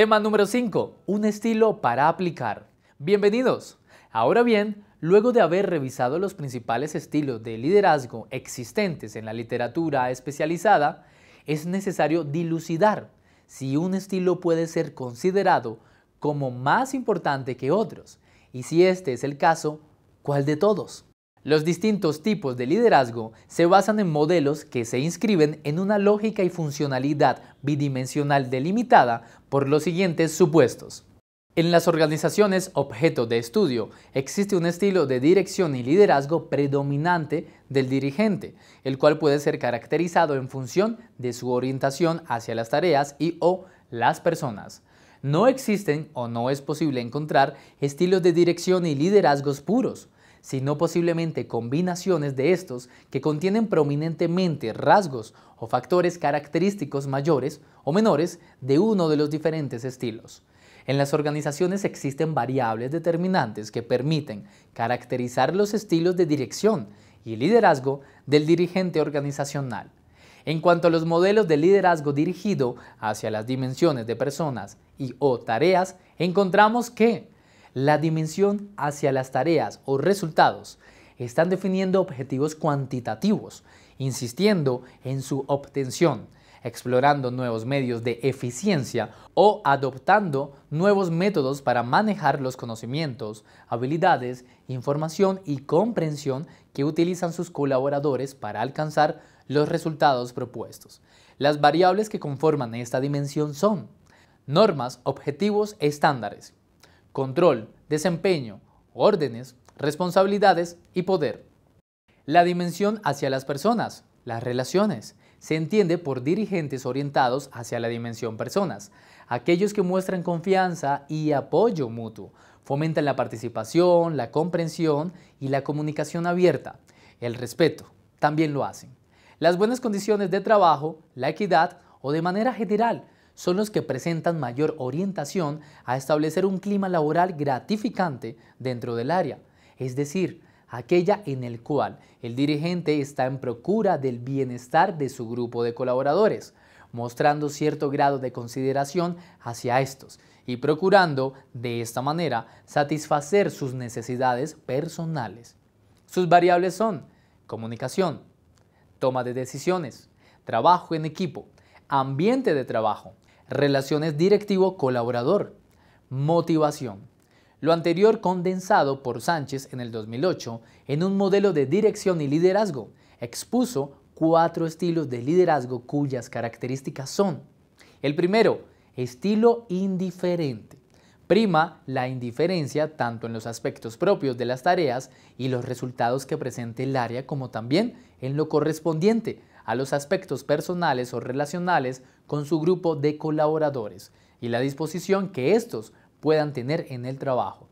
Tema número 5. Un estilo para aplicar. Bienvenidos. Ahora bien, luego de haber revisado los principales estilos de liderazgo existentes en la literatura especializada, es necesario dilucidar si un estilo puede ser considerado como más importante que otros y si este es el caso, ¿cuál de todos? Los distintos tipos de liderazgo se basan en modelos que se inscriben en una lógica y funcionalidad bidimensional delimitada por los siguientes supuestos. En las organizaciones objeto de estudio existe un estilo de dirección y liderazgo predominante del dirigente, el cual puede ser caracterizado en función de su orientación hacia las tareas y o las personas. No existen o no es posible encontrar estilos de dirección y liderazgos puros, sino posiblemente combinaciones de estos que contienen prominentemente rasgos o factores característicos mayores o menores de uno de los diferentes estilos. En las organizaciones existen variables determinantes que permiten caracterizar los estilos de dirección y liderazgo del dirigente organizacional. En cuanto a los modelos de liderazgo dirigido hacia las dimensiones de personas y o tareas, encontramos que la dimensión hacia las tareas o resultados están definiendo objetivos cuantitativos, insistiendo en su obtención, explorando nuevos medios de eficiencia o adoptando nuevos métodos para manejar los conocimientos, habilidades, información y comprensión que utilizan sus colaboradores para alcanzar los resultados propuestos. Las variables que conforman esta dimensión son normas, objetivos, estándares, control, desempeño, órdenes, responsabilidades y poder. La dimensión hacia las personas, las relaciones, se entiende por dirigentes orientados hacia la dimensión personas, aquellos que muestran confianza y apoyo mutuo, fomentan la participación, la comprensión y la comunicación abierta, el respeto, también lo hacen. Las buenas condiciones de trabajo, la equidad o de manera general, son los que presentan mayor orientación a establecer un clima laboral gratificante dentro del área, es decir, aquella en el cual el dirigente está en procura del bienestar de su grupo de colaboradores, mostrando cierto grado de consideración hacia estos y procurando, de esta manera, satisfacer sus necesidades personales. Sus variables son comunicación, toma de decisiones, trabajo en equipo, ambiente de trabajo, relaciones directivo-colaborador, motivación. Lo anterior condensado por Sánchez en el 2008 en un modelo de dirección y liderazgo, expuso cuatro estilos de liderazgo cuyas características son. El primero, estilo indiferente. Prima la indiferencia tanto en los aspectos propios de las tareas y los resultados que presente el área como también en lo correspondiente a los aspectos personales o relacionales con su grupo de colaboradores y la disposición que estos puedan tener en el trabajo.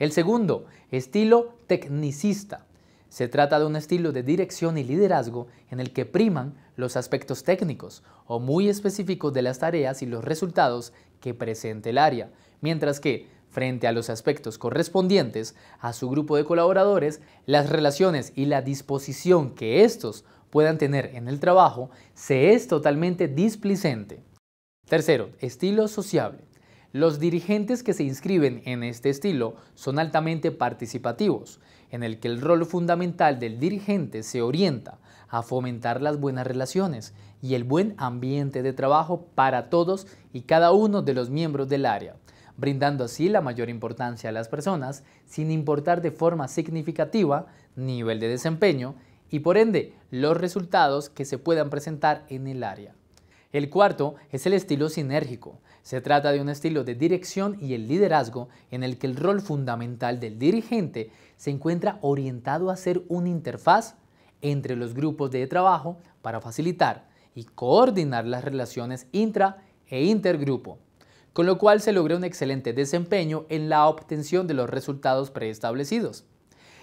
El segundo, estilo tecnicista. Se trata de un estilo de dirección y liderazgo en el que priman los aspectos técnicos o muy específicos de las tareas y los resultados que presente el área, mientras que, frente a los aspectos correspondientes a su grupo de colaboradores, las relaciones y la disposición que estos puedan tener en el trabajo se es totalmente displicente. Tercero, estilo sociable. Los dirigentes que se inscriben en este estilo son altamente participativos, en el que el rol fundamental del dirigente se orienta a fomentar las buenas relaciones y el buen ambiente de trabajo para todos y cada uno de los miembros del área, brindando así la mayor importancia a las personas sin importar de forma significativa nivel de desempeño y por ende los resultados que se puedan presentar en el área. El cuarto es el estilo sinérgico. Se trata de un estilo de dirección y el liderazgo en el que el rol fundamental del dirigente se encuentra orientado a ser una interfaz entre los grupos de trabajo para facilitar y coordinar las relaciones intra e intergrupo, con lo cual se logra un excelente desempeño en la obtención de los resultados preestablecidos.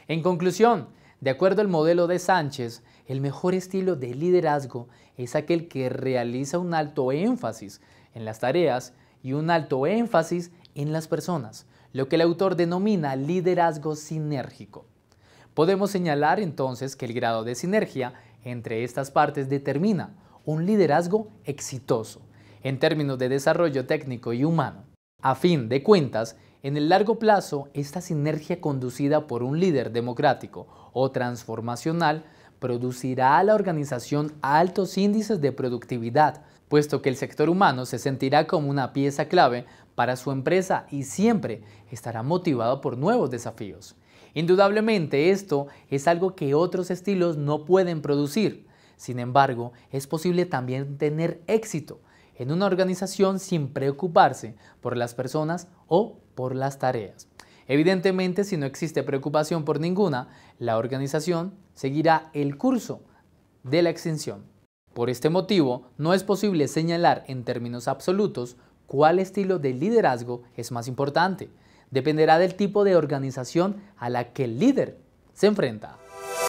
En conclusión, de acuerdo al modelo de Sánchez, el mejor estilo de liderazgo es aquel que realiza un alto énfasis en las tareas y un alto énfasis en las personas, lo que el autor denomina liderazgo sinérgico. Podemos señalar entonces que el grado de sinergia entre estas partes determina un liderazgo exitoso en términos de desarrollo técnico y humano. A fin de cuentas, en el largo plazo, esta sinergia conducida por un líder democrático o transformacional producirá a la organización altos índices de productividad, puesto que el sector humano se sentirá como una pieza clave para su empresa y siempre estará motivado por nuevos desafíos. Indudablemente esto es algo que otros estilos no pueden producir. Sin embargo, es posible también tener éxito en una organización sin preocuparse por las personas o por las tareas. Evidentemente, si no existe preocupación por ninguna, la organización seguirá el curso de la extinción. Por este motivo, no es posible señalar en términos absolutos cuál estilo de liderazgo es más importante. Dependerá del tipo de organización a la que el líder se enfrenta.